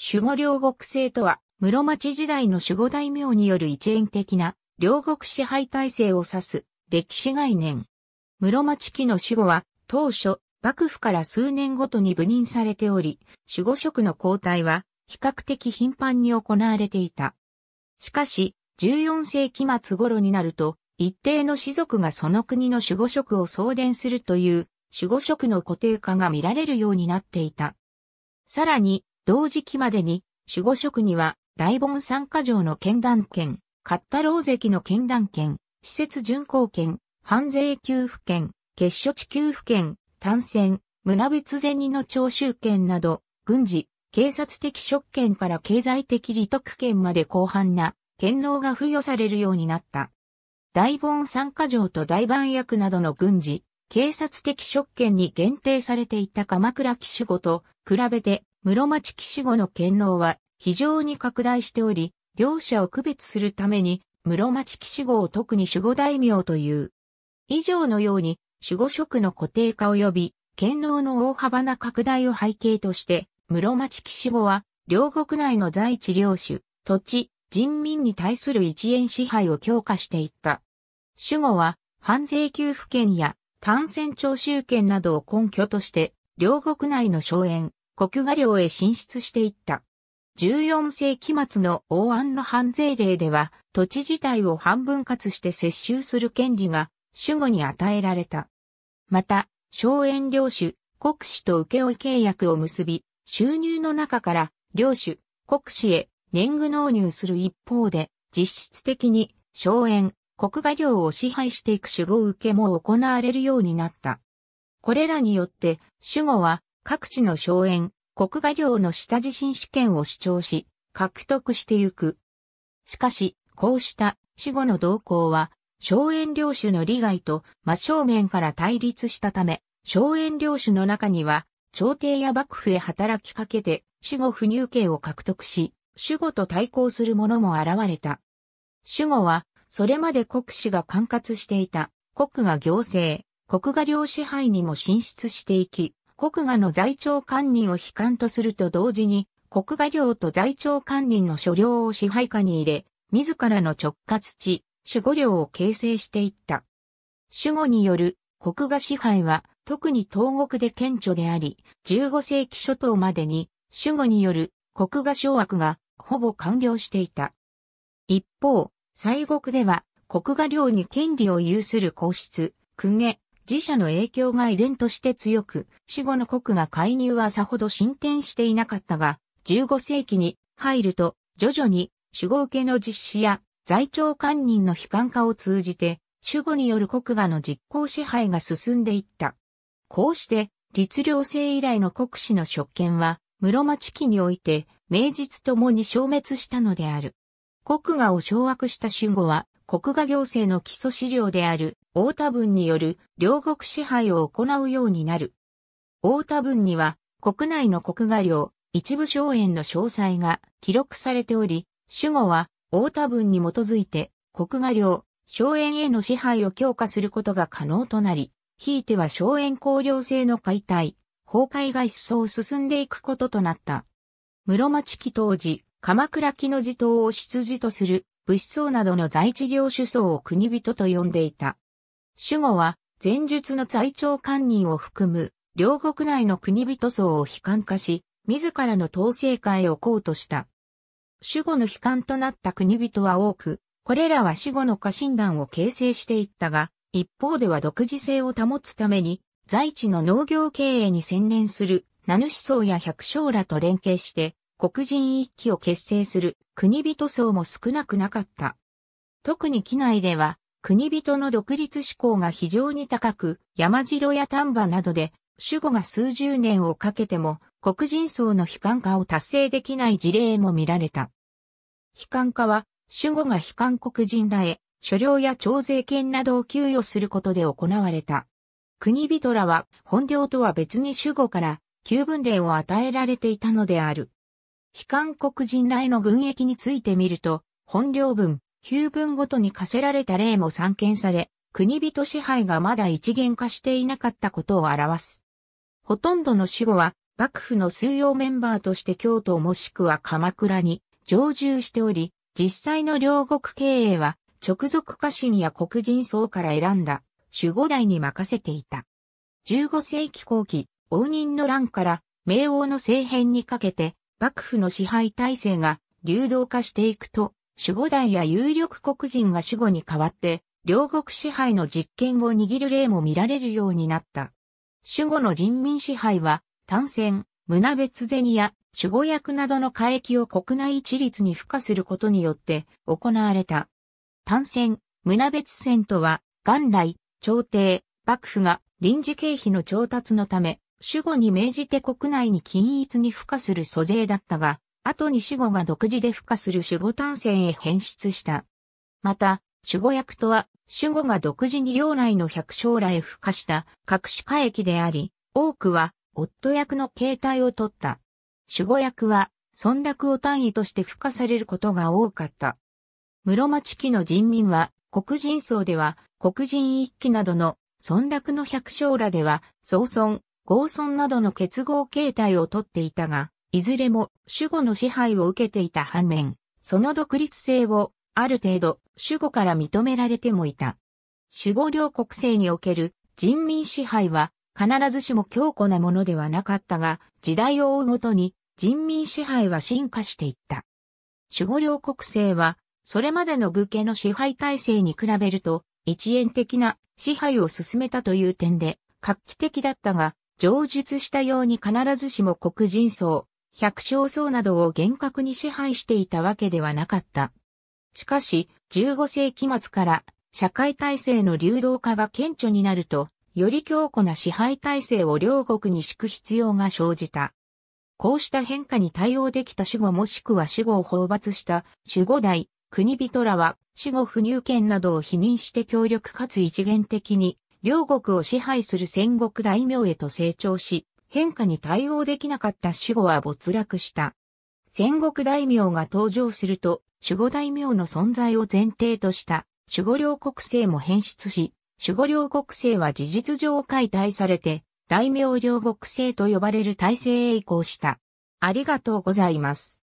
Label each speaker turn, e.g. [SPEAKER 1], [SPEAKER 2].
[SPEAKER 1] 守護両国制とは、室町時代の守護大名による一円的な両国支配体制を指す歴史概念。室町期の守護は当初幕府から数年ごとに部任されており、守護職の交代は比較的頻繁に行われていた。しかし、14世紀末頃になると、一定の士族がその国の守護職を送電するという守護職の固定化が見られるようになっていた。さらに、同時期までに、守護職には、大盆参加条の剣断権、勝太郎関の剣断権、施設巡行権、犯税給付権、結所地給付権、単線、村別銭の徴収権など、軍事、警察的職権から経済的利得権まで広範な、権能が付与されるようになった。大盆参加条と大番役などの軍事、警察的職権に限定されていた鎌倉騎士ごと比べて室町騎士後の権能は非常に拡大しており、両者を区別するために、室町騎士号を特に守護大名という。以上のように、守護職の固定化及び、権能の大幅な拡大を背景として、室町騎士後は、両国内の在地領主、土地、人民に対する一円支配を強化していった。守護は、反税給付権や、単線徴収権などを根拠として、両国内の荘園、国画領へ進出していった。14世紀末の王安の反税令では、土地自体を半分割して接収する権利が、守護に与えられた。また、荘園領主、国士と請負契約を結び、収入の中から、領主、国士へ年貢納入する一方で、実質的に、荘園、国画領を支配していく守護受けも行われるようになった。これらによって、守護は各地の荘園、国画寮の下地震試験を主張し、獲得してゆく。しかし、こうした死後の動向は、荘園領主の利害と真正面から対立したため、荘園領主の中には、朝廷や幕府へ働きかけて、守護不入刑を獲得し、守護と対抗する者も現れた。守護は、それまで国士が管轄していた、国が行政、国画領支配にも進出していき、国画の在庁官人を悲観とすると同時に、国画領と在庁官人の所領を支配下に入れ、自らの直轄地、守護領を形成していった。守護による国画支配は特に東国で顕著であり、15世紀初頭までに守護による国画掌握がほぼ完了していた。一方、西国では国画領に権利を有する皇室、公家、自社の影響が依然として強く、死後の国が介入はさほど進展していなかったが、15世紀に入ると、徐々に守護受けの実施や在庁官人の悲観化を通じて、守護による国がの実効支配が進んでいった。こうして、律令制以来の国史の職権は、室町期において、名実ともに消滅したのである。国がを掌握した守護は、国家行政の基礎資料である、大田文による両国支配を行うようになる。大田文には、国内の国画領、一部荘園の詳細が記録されており、主語は、大田文に基づいて、国画領、荘園への支配を強化することが可能となり、ひいては荘園公領制の解体、崩壊が一層進んでいくこととなった。室町期当時、鎌倉期の地頭を出自とする武士層などの在地領主層を国人と呼んでいた。守護は、前述の在庁官人を含む、両国内の国人層を悲観化し、自らの統制下へ置こうとした。守護の悲観となった国人は多く、これらは守護の家臣団を形成していったが、一方では独自性を保つために、在地の農業経営に専念する、名主層や百姓らと連携して、黒人一揆を結成する国人層も少なくなかった。特に機内では、国人の独立志向が非常に高く、山城や丹波などで、守護が数十年をかけても、黒人層の悲観化を達成できない事例も見られた。悲観化は、守護が悲観黒人らへ、所領や徴税権などを給与することで行われた。国人らは、本領とは別に守護から、旧分令を与えられていたのである。非韓国人来の軍役について見ると、本領分、旧分ごとに課せられた例も散見され、国人支配がまだ一元化していなかったことを表す。ほとんどの守護は、幕府の数曜メンバーとして京都もしくは鎌倉に常住しており、実際の両国経営は直属家臣や黒人層から選んだ守護代に任せていた。15世紀後期、応仁の乱から明王の政変にかけて幕府の支配体制が流動化していくと、守護団や有力国人が守護に代わって、両国支配の実権を握る例も見られるようになった。守護の人民支配は、単線、胸別銭や守護役などの海域を国内一律に付加することによって行われた。単線、胸別線とは、元来、朝廷、幕府が臨時経費の調達のため、主語に命じて国内に均一に付加する租税だったが、後に主語が独自で付加する主語単線へ変質した。また、主語役とは、主語が独自に領内の百姓らへ付加した各種化役であり、多くは、夫役の形態をとった。守護役は、村落を単位として付加されることが多かった。室町期の人民は、黒人層では、黒人一揆などの村落の百姓らでは、総村、合村などの結合形態をとっていたが、いずれも守護の支配を受けていた反面、その独立性をある程度守護から認められてもいた。守護両国政における人民支配は必ずしも強固なものではなかったが、時代を追うごとに人民支配は進化していった。守護両国政は、それまでの武家の支配体制に比べると、一円的な支配を進めたという点で、画期的だったが、上述したように必ずしも黒人層、百姓層などを厳格に支配していたわけではなかった。しかし、15世紀末から社会体制の流動化が顕著になると、より強固な支配体制を両国に敷く必要が生じた。こうした変化に対応できた守護もしくは守護を討伐した守護代、国人らは守護不入権などを否認して協力かつ一元的に両国を支配する戦国大名へと成長し、変化に対応できなかった守護は没落した。戦国大名が登場すると、守護大名の存在を前提とした守護領国政も変質し、守護領国政は事実上解体されて、大名領国政と呼ばれる体制へ移行した。ありがとうございます。